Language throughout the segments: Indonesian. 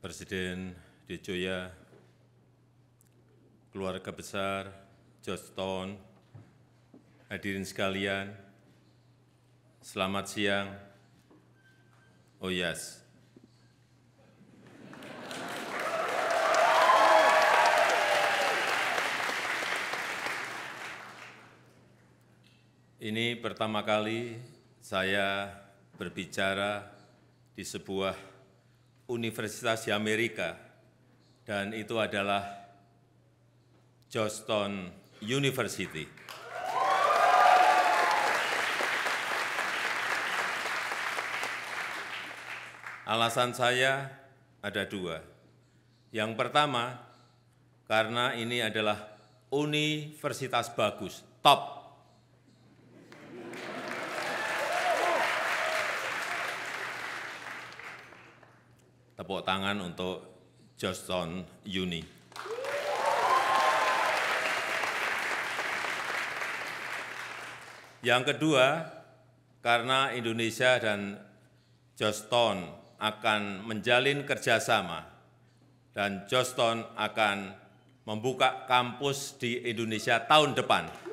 Presiden Dejoya, keluarga besar, Georgetown, hadirin sekalian, selamat siang, oh yes. Ini pertama kali saya berbicara di sebuah universitas di Amerika, dan itu adalah Georgetown University. Alasan saya ada dua. Yang pertama, karena ini adalah universitas bagus, top tepuk tangan untuk Johnson Yuni. Yang kedua, karena Indonesia dan Joston akan menjalin kerjasama dan Joston akan membuka kampus di Indonesia tahun depan.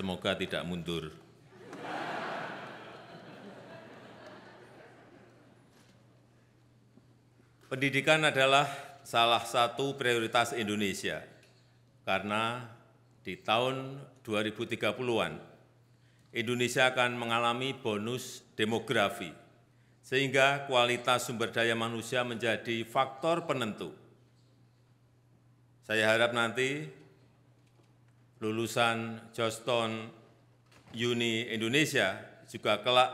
Semoga tidak mundur. Pendidikan adalah salah satu prioritas Indonesia karena di tahun 2030-an Indonesia akan mengalami bonus demografi sehingga kualitas sumber daya manusia menjadi faktor penentu. Saya harap nanti lulusan Georgetown Uni Indonesia juga kelak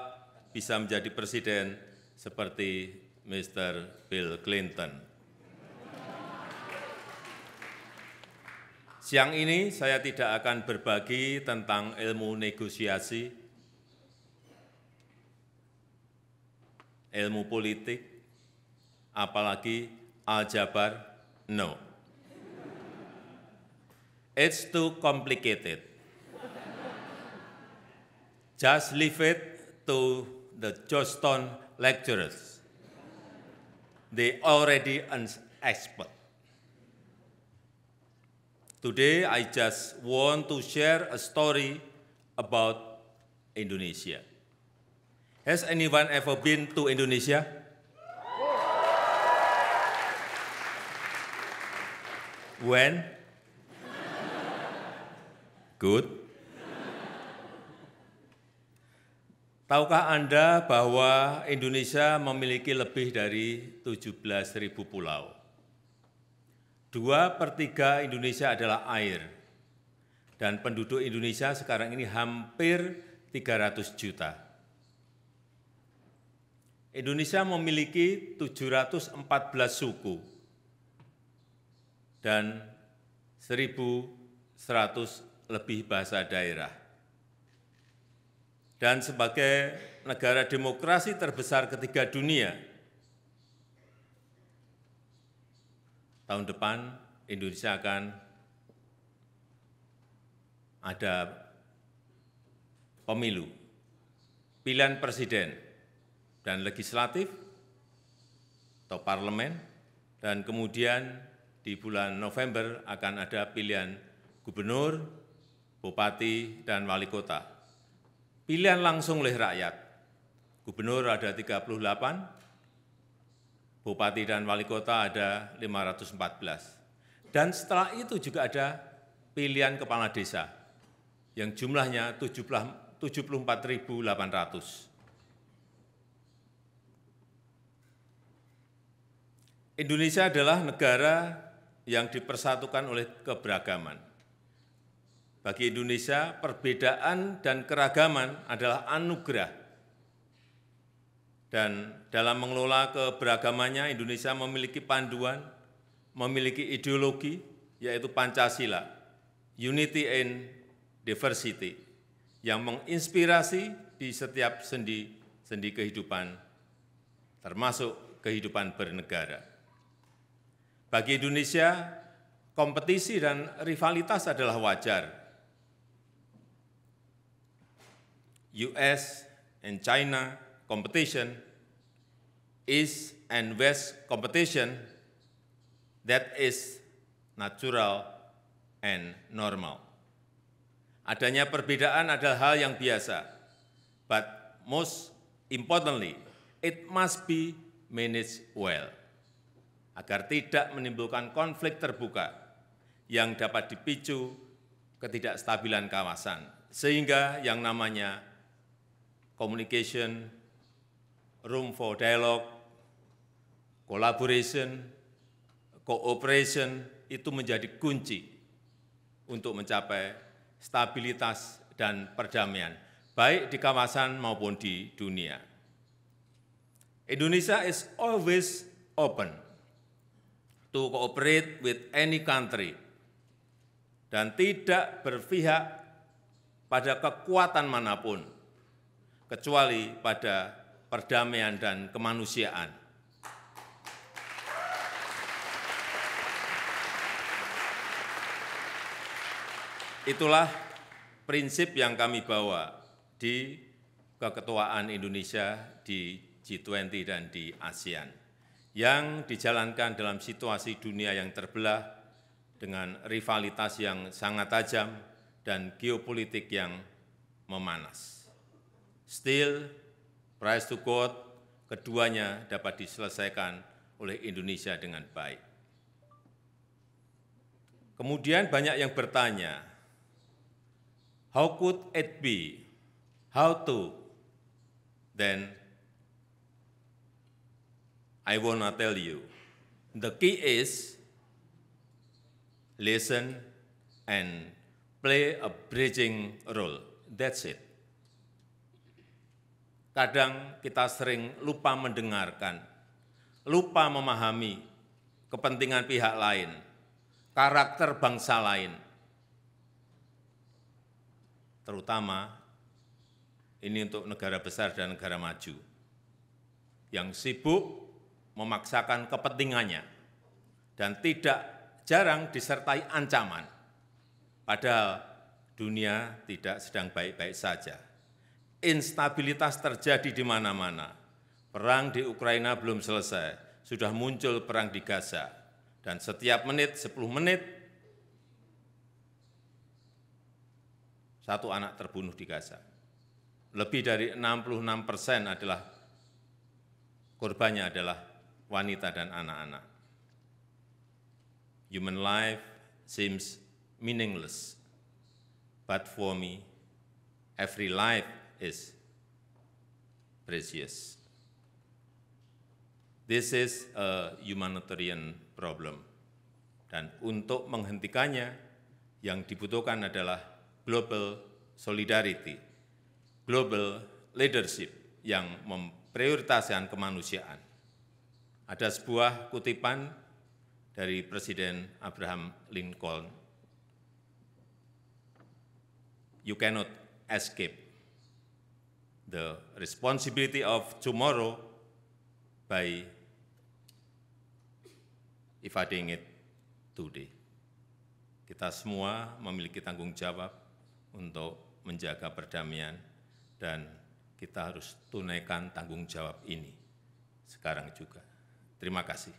bisa menjadi presiden seperti Mr. Bill Clinton. Siang ini saya tidak akan berbagi tentang ilmu negosiasi, ilmu politik, apalagi aljabar, no. It's too complicated. Just leave it to the Georgetown lecturers. They already an expert. Today, I just want to share a story about Indonesia. Has anyone ever been to Indonesia? When? Good. Tahukah Anda bahwa Indonesia memiliki lebih dari 17.000 pulau? Dua per tiga Indonesia adalah air, dan penduduk Indonesia sekarang ini hampir 300 juta. Indonesia memiliki 714 suku dan lebih bahasa daerah. Dan sebagai negara demokrasi terbesar ketiga dunia, tahun depan Indonesia akan ada pemilu, pilihan presiden dan legislatif atau parlemen, dan kemudian di bulan November akan ada pilihan gubernur, bupati, dan wali kota. Pilihan langsung oleh rakyat. Gubernur ada 38, bupati dan wali kota ada 514. Dan setelah itu juga ada pilihan kepala desa yang jumlahnya 74.800. Indonesia adalah negara yang dipersatukan oleh keberagaman. Bagi Indonesia, perbedaan dan keragaman adalah anugerah. Dan dalam mengelola keberagamannya, Indonesia memiliki panduan, memiliki ideologi, yaitu Pancasila, Unity and Diversity, yang menginspirasi di setiap sendi-sendi kehidupan, termasuk kehidupan bernegara. Bagi Indonesia, kompetisi dan rivalitas adalah wajar, US and China competition, East and West competition, that is natural and normal. Adanya perbedaan adalah hal yang biasa, but most importantly, it must be managed well, agar tidak menimbulkan konflik terbuka yang dapat dipicu ketidakstabilan kawasan, sehingga yang namanya communication, room for dialogue, collaboration, cooperation itu menjadi kunci untuk mencapai stabilitas dan perdamaian, baik di kawasan maupun di dunia. Indonesia is always open to cooperate with any country dan tidak berpihak pada kekuatan manapun kecuali pada perdamaian dan kemanusiaan. Itulah prinsip yang kami bawa di keketuaan Indonesia di G20 dan di ASEAN yang dijalankan dalam situasi dunia yang terbelah dengan rivalitas yang sangat tajam dan geopolitik yang memanas. Still, price to quote, keduanya dapat diselesaikan oleh Indonesia dengan baik. Kemudian banyak yang bertanya, how could it be, how to, then I wanna tell you, the key is listen and play a bridging role. That's it. Kadang kita sering lupa mendengarkan, lupa memahami kepentingan pihak lain, karakter bangsa lain. Terutama ini untuk negara besar dan negara maju yang sibuk memaksakan kepentingannya dan tidak jarang disertai ancaman. Padahal dunia tidak sedang baik-baik saja instabilitas terjadi di mana-mana. Perang di Ukraina belum selesai, sudah muncul perang di Gaza. Dan setiap menit, 10 menit, satu anak terbunuh di Gaza. Lebih dari 66 persen adalah korbannya adalah wanita dan anak-anak. Human life seems meaningless, but for me, every life is precious. This is a humanitarian problem. Dan untuk menghentikannya, yang dibutuhkan adalah global solidarity, global leadership yang memprioritaskan kemanusiaan. Ada sebuah kutipan dari Presiden Abraham Lincoln, "You cannot escape the responsibility of tomorrow by evading it today. Kita semua memiliki tanggung jawab untuk menjaga perdamaian dan kita harus tunaikan tanggung jawab ini sekarang juga. Terima kasih.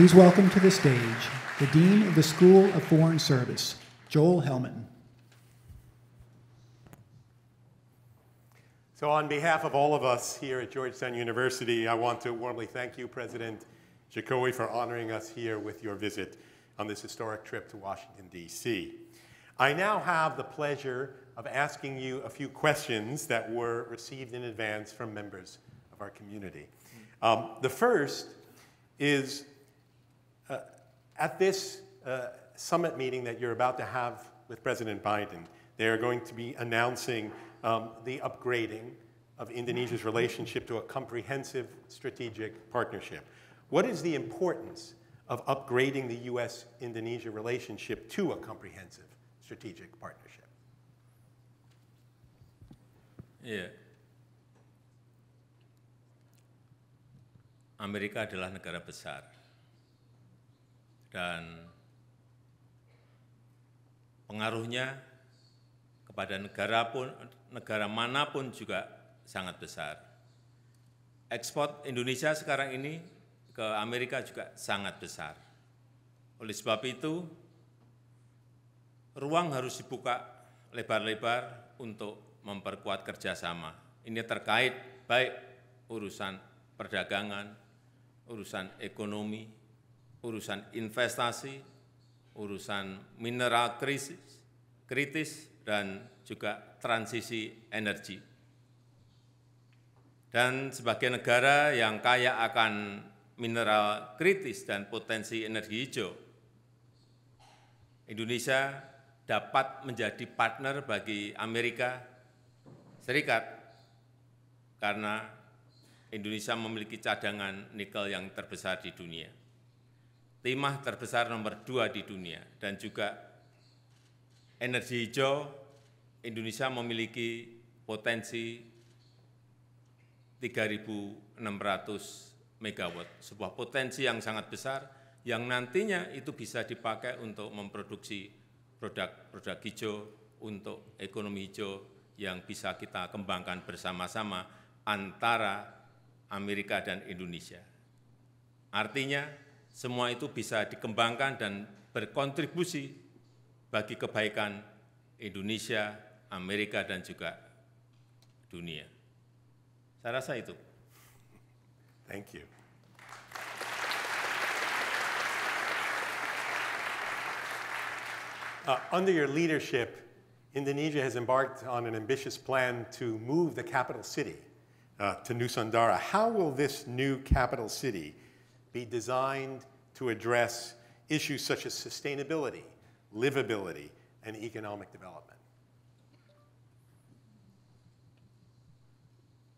Please welcome to the stage the Dean of the School of Foreign Service, Joel Hellman. So on behalf of all of us here at Georgetown University, I want to warmly thank you, President Jacobi, for honoring us here with your visit on this historic trip to Washington, D.C. I now have the pleasure of asking you a few questions that were received in advance from members of our community. Um, the first is at this uh, summit meeting that you're about to have with President Biden, they are going to be announcing um, the upgrading of Indonesia's relationship to a comprehensive strategic partnership. What is the importance of upgrading the US Indonesia relationship to a comprehensive strategic partnership? Yeah. Amerika adalah negara besar. dan pengaruhnya kepada negara pun negara manapun juga sangat besar. Ekspor Indonesia sekarang ini ke Amerika juga sangat besar. Oleh sebab itu, ruang harus dibuka lebar-lebar untuk memperkuat kerjasama. Ini terkait baik urusan perdagangan, urusan ekonomi, urusan investasi, urusan mineral krisis, kritis, dan juga transisi energi. Dan sebagai negara yang kaya akan mineral kritis dan potensi energi hijau, Indonesia dapat menjadi partner bagi Amerika Serikat karena Indonesia memiliki cadangan nikel yang terbesar di dunia timah terbesar nomor dua di dunia, dan juga energi hijau, Indonesia memiliki potensi 3.600 megawatt, sebuah potensi yang sangat besar yang nantinya itu bisa dipakai untuk memproduksi produk-produk hijau untuk ekonomi hijau yang bisa kita kembangkan bersama-sama antara Amerika dan Indonesia. Artinya semua itu bisa dikembangkan dan berkontribusi bagi kebaikan Indonesia, Amerika, dan juga dunia. Saya rasa itu. Thank you. Uh, under your leadership, Indonesia has embarked on an ambitious plan to move the capital city uh, to Nusantara. How will this new capital city be designed to address issues such as sustainability, livability, and economic development.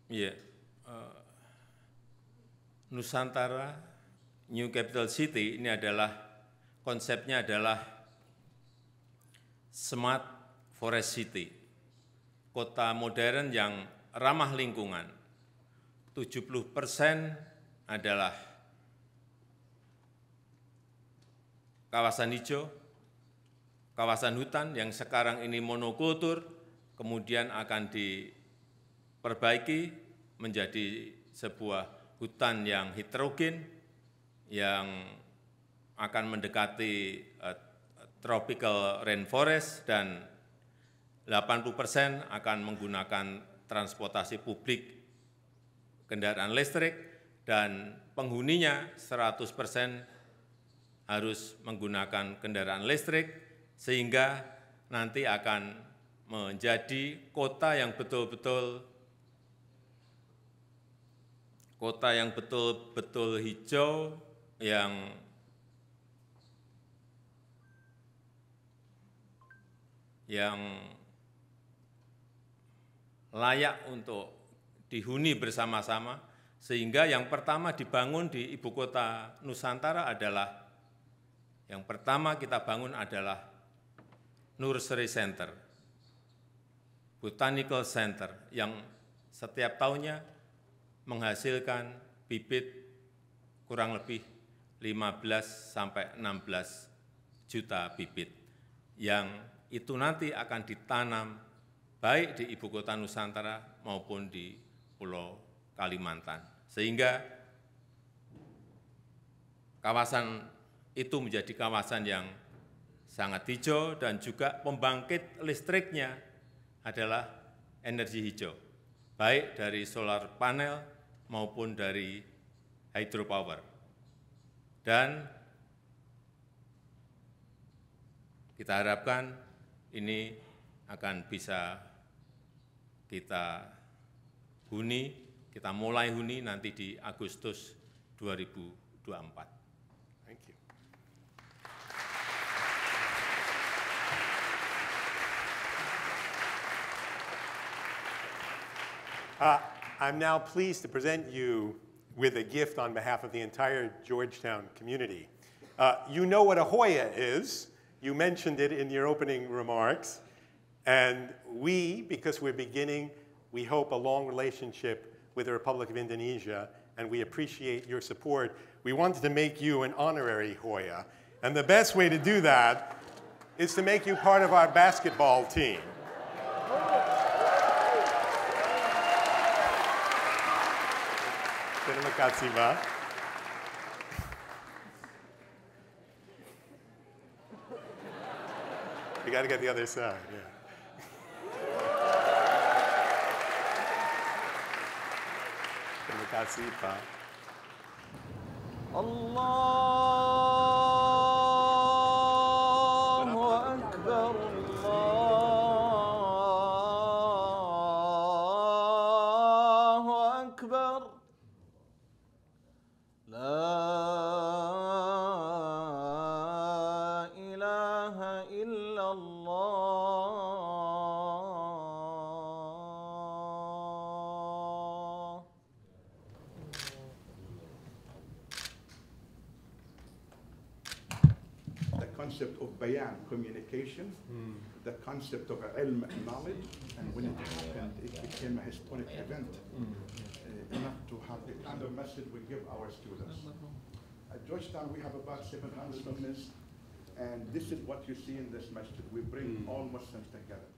Ya, yeah. uh, Nusantara New Capital City ini adalah konsepnya adalah smart forest city, kota modern yang ramah lingkungan. 70 persen adalah kawasan hijau, kawasan hutan yang sekarang ini monokultur, kemudian akan diperbaiki menjadi sebuah hutan yang heterogen, yang akan mendekati uh, tropical rainforest dan 80 persen akan menggunakan transportasi publik kendaraan listrik dan penghuninya 100 persen harus menggunakan kendaraan listrik sehingga nanti akan menjadi kota yang betul-betul kota yang betul-betul hijau yang yang layak untuk dihuni bersama-sama sehingga yang pertama dibangun di ibu kota Nusantara adalah yang pertama kita bangun adalah Nursery Center, Botanical Center, yang setiap tahunnya menghasilkan bibit kurang lebih 15 sampai 16 juta bibit yang itu nanti akan ditanam baik di ibu kota Nusantara maupun di Pulau Kalimantan. Sehingga kawasan itu menjadi kawasan yang sangat hijau dan juga pembangkit listriknya adalah energi hijau, baik dari solar panel maupun dari hydropower. Dan kita harapkan ini akan bisa kita huni, kita mulai huni nanti di Agustus 2024. Uh, I'm now pleased to present you with a gift on behalf of the entire Georgetown community. Uh, you know what a Hoya is. You mentioned it in your opening remarks. And we, because we're beginning, we hope, a long relationship with the Republic of Indonesia, and we appreciate your support. We wanted to make you an honorary Hoya. And the best way to do that is to make you part of our basketball team. Terima kasih, Pak. You got to get the other side, yeah. Terima kasih, Allah. concept of bayan, communication, mm. the concept of ilm, knowledge, and when it happened, it became a historic event, mm. uh, enough to have the kind of message we give our students. At Georgetown, we have about 700 students, and this is what you see in this message. We bring mm. all Muslims together.